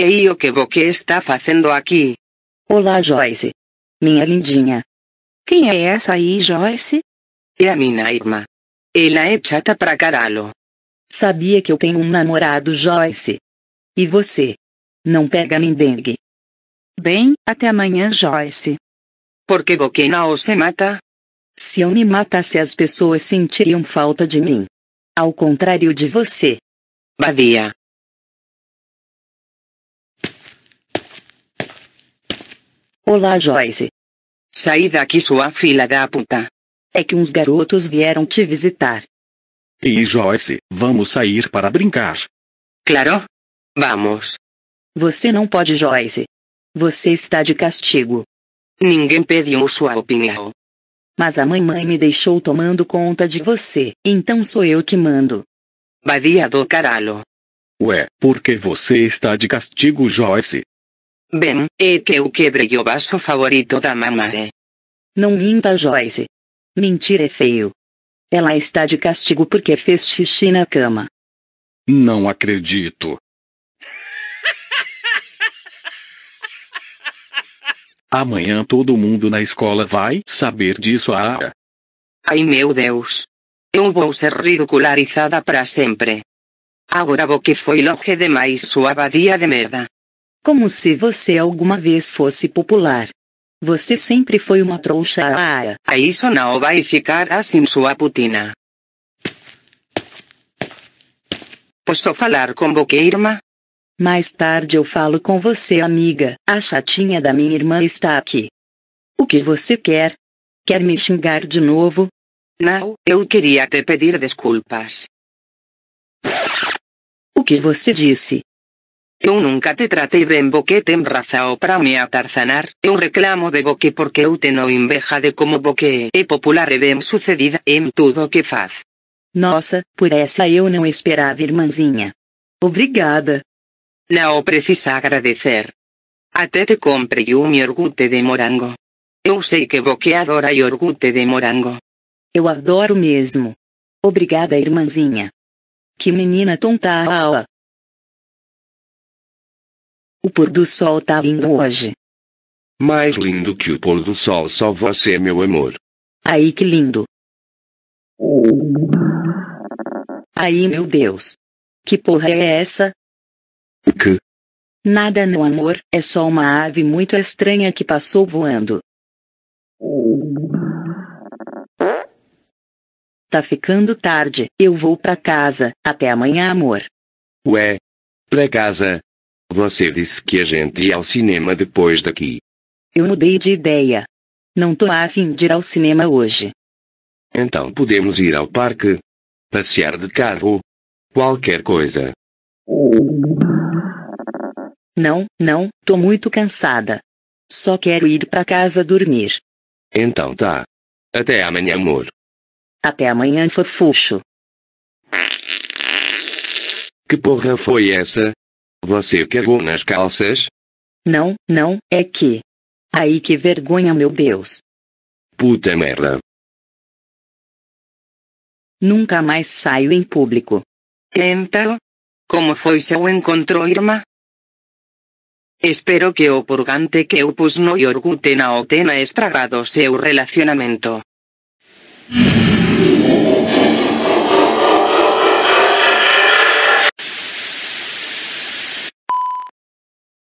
Ei, o que você está fazendo aqui? Olá, Joyce. Minha lindinha. Quem é essa aí, Joyce? É a minha irmã. Ela é chata pra caralho. Sabia que eu tenho um namorado, Joyce. E você? Não pega nem dengue. Bem, até amanhã, Joyce. Por que você não se mata? Se eu me matasse, as pessoas sentiriam falta de mim. Ao contrário de você. Badia. Olá Joyce. Saí daqui sua filha da puta. É que uns garotos vieram te visitar. E Joyce, vamos sair para brincar. Claro. Vamos. Você não pode Joyce. Você está de castigo. Ninguém pediu sua opinião. Mas a mamãe me deixou tomando conta de você, então sou eu que mando. Badia do caralho. Ué, por que você está de castigo, Joyce? Bem, é que eu quebrei o vaso favorito da mamãe. Não minta, Joyce. Mentir é feio. Ela está de castigo porque fez xixi na cama. Não acredito. Amanhã todo mundo na escola vai saber disso. Ara. Ah. Ai meu Deus. Eu vou ser ridicularizada para sempre. Agora vou que foi longe demais sua abadia de merda. Como se você alguma vez fosse popular. Você sempre foi uma trouxa. Ah, isso não vai ficar assim, sua putina. Posso falar com Boqueirma? Mais tarde eu falo com você, amiga. A chatinha da minha irmã está aqui. O que você quer? Quer me xingar de novo? Não, eu queria te pedir desculpas. O que você disse? Eu nunca te tratei ben boque tem raza ou para me atarzanar, eu reclamo de boque porque eu tenho inveja de como boque é popular e bem sucedida em tudo que faz. Nossa, por essa eu não esperava irmãzinha. Obrigada. Não precisa agradecer. Até te comprei um iogurte de morango. Eu sei que boque adora iogurte de morango. Eu adoro mesmo. Obrigada irmãzinha. Que menina tonta. O pôr do sol tá lindo hoje. Mais lindo que o pôr do sol só você, meu amor. Aí que lindo. Aí meu Deus. Que porra é essa? Que? Nada meu amor, é só uma ave muito estranha que passou voando. Tá ficando tarde, eu vou pra casa, até amanhã amor. Ué? Pra casa? Você disse que a gente ia ao cinema depois daqui. Eu mudei de ideia. Não tô afim de ir ao cinema hoje. Então podemos ir ao parque? Passear de carro? Qualquer coisa. Não, não, tô muito cansada. Só quero ir pra casa dormir. Então tá. Até amanhã, amor. Até amanhã, fofucho. Que porra foi essa? Você cagou nas calças? Não, não, é que. Aí que vergonha, meu Deus. Puta merda. Nunca mais saio em público. Então, como foi seu encontro, irmã? Espero que o purgante que eu pus no iogurte na obtena estragado seu relacionamento.